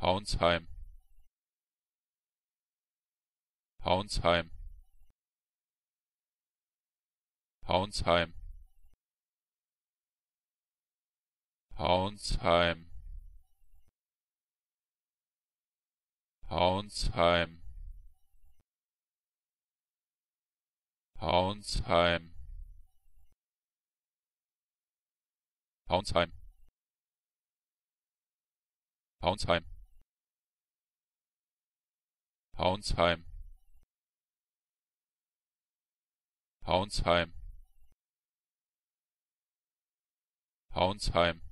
Hauensheim Hauensheim Hauensheim Hauensheim Hauensheim Hauensheim Hauensheim Hauensheim Paunsheim Paunsheim Paunsheim